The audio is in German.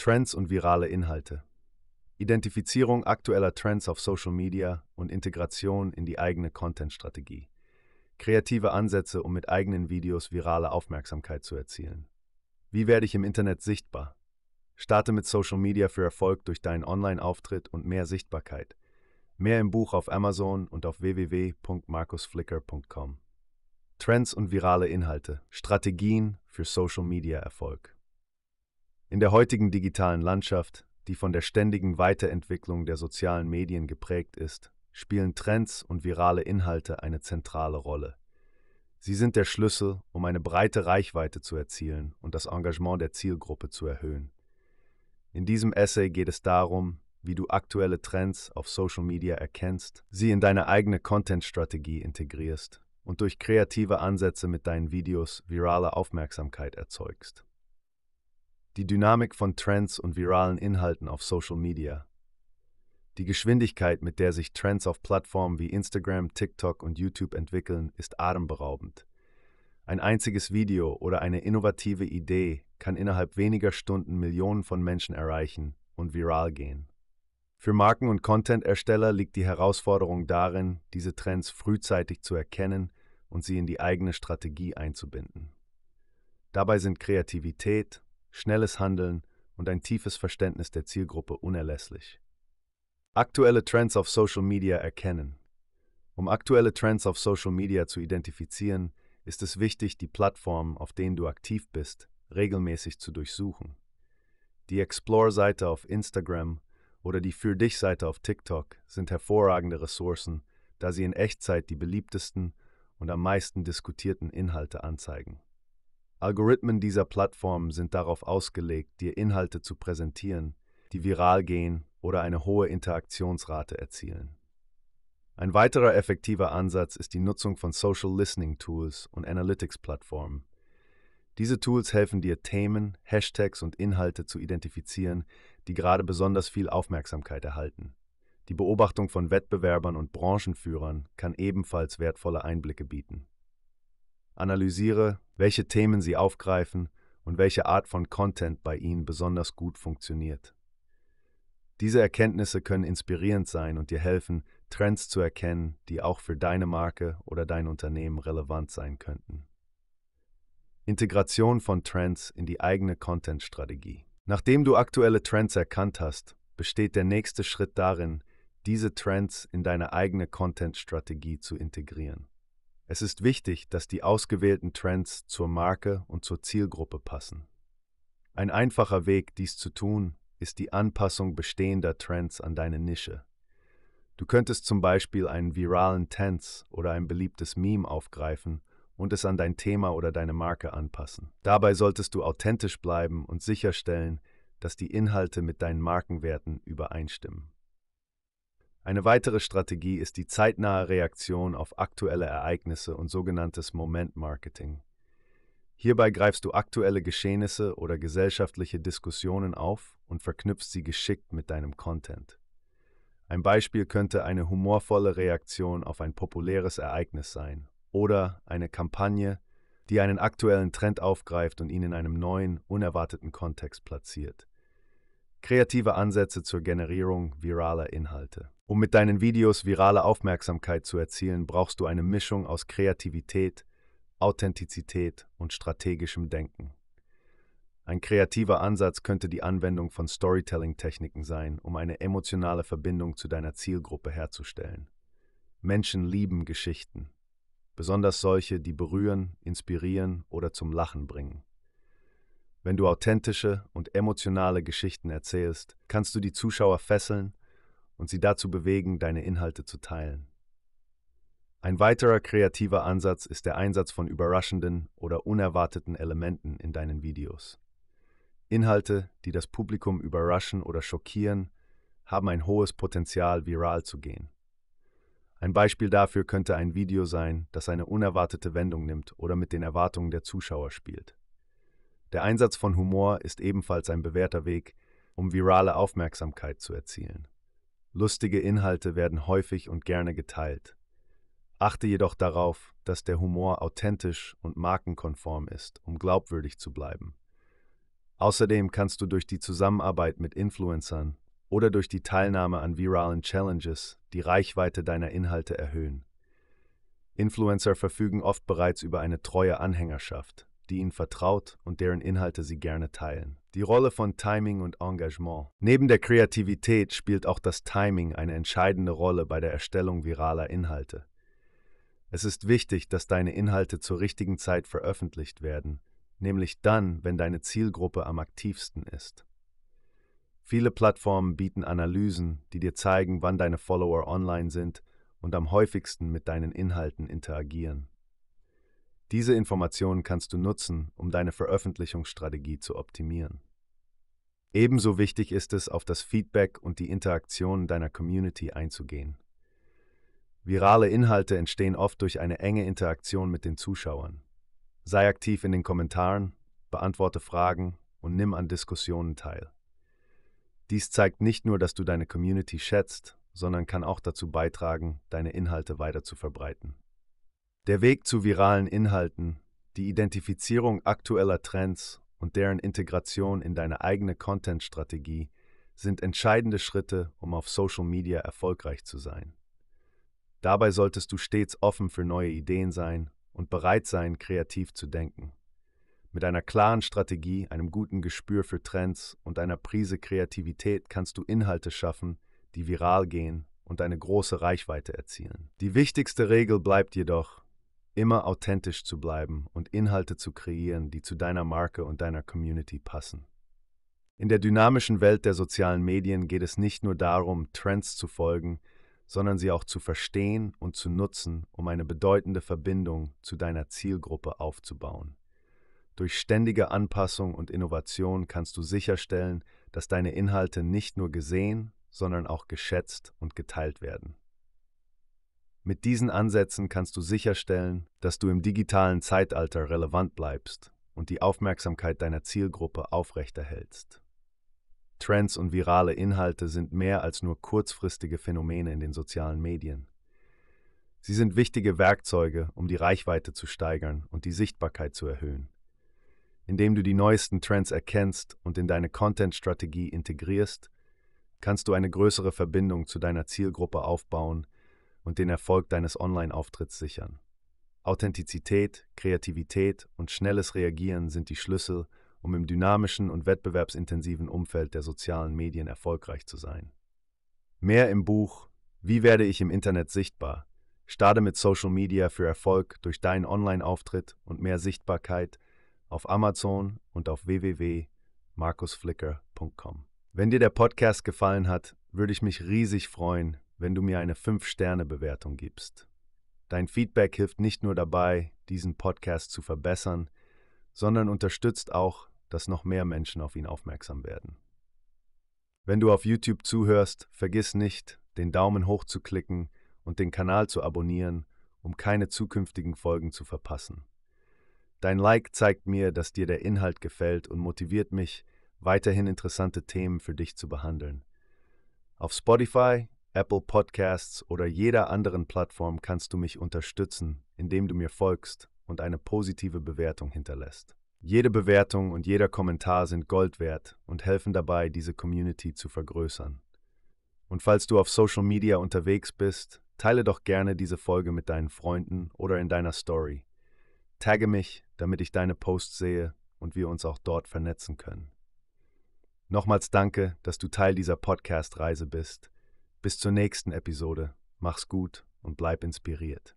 Trends und virale Inhalte. Identifizierung aktueller Trends auf Social Media und Integration in die eigene Content-Strategie. Kreative Ansätze, um mit eigenen Videos virale Aufmerksamkeit zu erzielen. Wie werde ich im Internet sichtbar? Starte mit Social Media für Erfolg durch deinen Online-Auftritt und mehr Sichtbarkeit. Mehr im Buch auf Amazon und auf www.markusflicker.com. Trends und virale Inhalte. Strategien für Social Media Erfolg. In der heutigen digitalen Landschaft, die von der ständigen Weiterentwicklung der sozialen Medien geprägt ist, spielen Trends und virale Inhalte eine zentrale Rolle. Sie sind der Schlüssel, um eine breite Reichweite zu erzielen und das Engagement der Zielgruppe zu erhöhen. In diesem Essay geht es darum, wie du aktuelle Trends auf Social Media erkennst, sie in deine eigene Content-Strategie integrierst und durch kreative Ansätze mit deinen Videos virale Aufmerksamkeit erzeugst. Die Dynamik von Trends und viralen Inhalten auf Social Media. Die Geschwindigkeit, mit der sich Trends auf Plattformen wie Instagram, TikTok und YouTube entwickeln, ist atemberaubend. Ein einziges Video oder eine innovative Idee kann innerhalb weniger Stunden Millionen von Menschen erreichen und viral gehen. Für Marken- und Content-Ersteller liegt die Herausforderung darin, diese Trends frühzeitig zu erkennen und sie in die eigene Strategie einzubinden. Dabei sind Kreativität, schnelles Handeln und ein tiefes Verständnis der Zielgruppe unerlässlich. Aktuelle Trends auf Social Media erkennen. Um aktuelle Trends auf Social Media zu identifizieren, ist es wichtig, die Plattformen, auf denen du aktiv bist, regelmäßig zu durchsuchen. Die Explore-Seite auf Instagram oder die Für dich-Seite auf TikTok sind hervorragende Ressourcen, da sie in Echtzeit die beliebtesten und am meisten diskutierten Inhalte anzeigen. Algorithmen dieser Plattformen sind darauf ausgelegt, dir Inhalte zu präsentieren, die viral gehen oder eine hohe Interaktionsrate erzielen. Ein weiterer effektiver Ansatz ist die Nutzung von Social Listening Tools und Analytics-Plattformen. Diese Tools helfen dir, Themen, Hashtags und Inhalte zu identifizieren, die gerade besonders viel Aufmerksamkeit erhalten. Die Beobachtung von Wettbewerbern und Branchenführern kann ebenfalls wertvolle Einblicke bieten. Analysiere, welche Themen sie aufgreifen und welche Art von Content bei ihnen besonders gut funktioniert. Diese Erkenntnisse können inspirierend sein und dir helfen, Trends zu erkennen, die auch für deine Marke oder dein Unternehmen relevant sein könnten. Integration von Trends in die eigene Content-Strategie. Nachdem du aktuelle Trends erkannt hast, besteht der nächste Schritt darin, diese Trends in deine eigene Content-Strategie zu integrieren. Es ist wichtig, dass die ausgewählten Trends zur Marke und zur Zielgruppe passen. Ein einfacher Weg, dies zu tun, ist die Anpassung bestehender Trends an deine Nische. Du könntest zum Beispiel einen viralen Tanz oder ein beliebtes Meme aufgreifen und es an dein Thema oder deine Marke anpassen. Dabei solltest du authentisch bleiben und sicherstellen, dass die Inhalte mit deinen Markenwerten übereinstimmen. Eine weitere Strategie ist die zeitnahe Reaktion auf aktuelle Ereignisse und sogenanntes Moment-Marketing. Hierbei greifst du aktuelle Geschehnisse oder gesellschaftliche Diskussionen auf und verknüpfst sie geschickt mit deinem Content. Ein Beispiel könnte eine humorvolle Reaktion auf ein populäres Ereignis sein oder eine Kampagne, die einen aktuellen Trend aufgreift und ihn in einem neuen, unerwarteten Kontext platziert. Kreative Ansätze zur Generierung viraler Inhalte. Um mit deinen Videos virale Aufmerksamkeit zu erzielen, brauchst du eine Mischung aus Kreativität, Authentizität und strategischem Denken. Ein kreativer Ansatz könnte die Anwendung von Storytelling-Techniken sein, um eine emotionale Verbindung zu deiner Zielgruppe herzustellen. Menschen lieben Geschichten, besonders solche, die berühren, inspirieren oder zum Lachen bringen. Wenn du authentische und emotionale Geschichten erzählst, kannst du die Zuschauer fesseln und sie dazu bewegen, deine Inhalte zu teilen. Ein weiterer kreativer Ansatz ist der Einsatz von überraschenden oder unerwarteten Elementen in deinen Videos. Inhalte, die das Publikum überraschen oder schockieren, haben ein hohes Potenzial, viral zu gehen. Ein Beispiel dafür könnte ein Video sein, das eine unerwartete Wendung nimmt oder mit den Erwartungen der Zuschauer spielt. Der Einsatz von Humor ist ebenfalls ein bewährter Weg, um virale Aufmerksamkeit zu erzielen. Lustige Inhalte werden häufig und gerne geteilt. Achte jedoch darauf, dass der Humor authentisch und markenkonform ist, um glaubwürdig zu bleiben. Außerdem kannst du durch die Zusammenarbeit mit Influencern oder durch die Teilnahme an viralen Challenges die Reichweite deiner Inhalte erhöhen. Influencer verfügen oft bereits über eine treue Anhängerschaft, die ihnen vertraut und deren Inhalte sie gerne teilen. Die Rolle von Timing und Engagement. Neben der Kreativität spielt auch das Timing eine entscheidende Rolle bei der Erstellung viraler Inhalte. Es ist wichtig, dass deine Inhalte zur richtigen Zeit veröffentlicht werden, nämlich dann, wenn deine Zielgruppe am aktivsten ist. Viele Plattformen bieten Analysen, die dir zeigen, wann deine Follower online sind und am häufigsten mit deinen Inhalten interagieren. Diese Informationen kannst du nutzen, um deine Veröffentlichungsstrategie zu optimieren. Ebenso wichtig ist es, auf das Feedback und die Interaktion deiner Community einzugehen. Virale Inhalte entstehen oft durch eine enge Interaktion mit den Zuschauern. Sei aktiv in den Kommentaren, beantworte Fragen und nimm an Diskussionen teil. Dies zeigt nicht nur, dass du deine Community schätzt, sondern kann auch dazu beitragen, deine Inhalte weiter zu verbreiten. Der Weg zu viralen Inhalten, die Identifizierung aktueller Trends und deren Integration in deine eigene Content-Strategie sind entscheidende Schritte, um auf Social Media erfolgreich zu sein. Dabei solltest du stets offen für neue Ideen sein und bereit sein, kreativ zu denken. Mit einer klaren Strategie, einem guten Gespür für Trends und einer Prise Kreativität kannst du Inhalte schaffen, die viral gehen und eine große Reichweite erzielen. Die wichtigste Regel bleibt jedoch, Immer authentisch zu bleiben und Inhalte zu kreieren, die zu deiner Marke und deiner Community passen. In der dynamischen Welt der sozialen Medien geht es nicht nur darum, Trends zu folgen, sondern sie auch zu verstehen und zu nutzen, um eine bedeutende Verbindung zu deiner Zielgruppe aufzubauen. Durch ständige Anpassung und Innovation kannst du sicherstellen, dass deine Inhalte nicht nur gesehen, sondern auch geschätzt und geteilt werden. Mit diesen Ansätzen kannst du sicherstellen, dass du im digitalen Zeitalter relevant bleibst und die Aufmerksamkeit deiner Zielgruppe aufrechterhältst. Trends und virale Inhalte sind mehr als nur kurzfristige Phänomene in den sozialen Medien. Sie sind wichtige Werkzeuge, um die Reichweite zu steigern und die Sichtbarkeit zu erhöhen. Indem du die neuesten Trends erkennst und in deine Content-Strategie integrierst, kannst du eine größere Verbindung zu deiner Zielgruppe aufbauen und den Erfolg deines Online-Auftritts sichern. Authentizität, Kreativität und schnelles Reagieren sind die Schlüssel, um im dynamischen und wettbewerbsintensiven Umfeld der sozialen Medien erfolgreich zu sein. Mehr im Buch Wie werde ich im Internet sichtbar? Starte mit Social Media für Erfolg durch deinen Online-Auftritt und mehr Sichtbarkeit auf Amazon und auf www.markusflicker.com. Wenn dir der Podcast gefallen hat, würde ich mich riesig freuen, wenn du mir eine 5-Sterne-Bewertung gibst. Dein Feedback hilft nicht nur dabei, diesen Podcast zu verbessern, sondern unterstützt auch, dass noch mehr Menschen auf ihn aufmerksam werden. Wenn du auf YouTube zuhörst, vergiss nicht, den Daumen hoch zu klicken und den Kanal zu abonnieren, um keine zukünftigen Folgen zu verpassen. Dein Like zeigt mir, dass dir der Inhalt gefällt und motiviert mich, weiterhin interessante Themen für dich zu behandeln. Auf Spotify Apple Podcasts oder jeder anderen Plattform kannst du mich unterstützen, indem du mir folgst und eine positive Bewertung hinterlässt. Jede Bewertung und jeder Kommentar sind Gold wert und helfen dabei, diese Community zu vergrößern. Und falls du auf Social Media unterwegs bist, teile doch gerne diese Folge mit deinen Freunden oder in deiner Story. Tagge mich, damit ich deine Posts sehe und wir uns auch dort vernetzen können. Nochmals danke, dass du Teil dieser Podcast-Reise bist. Bis zur nächsten Episode. Mach's gut und bleib inspiriert.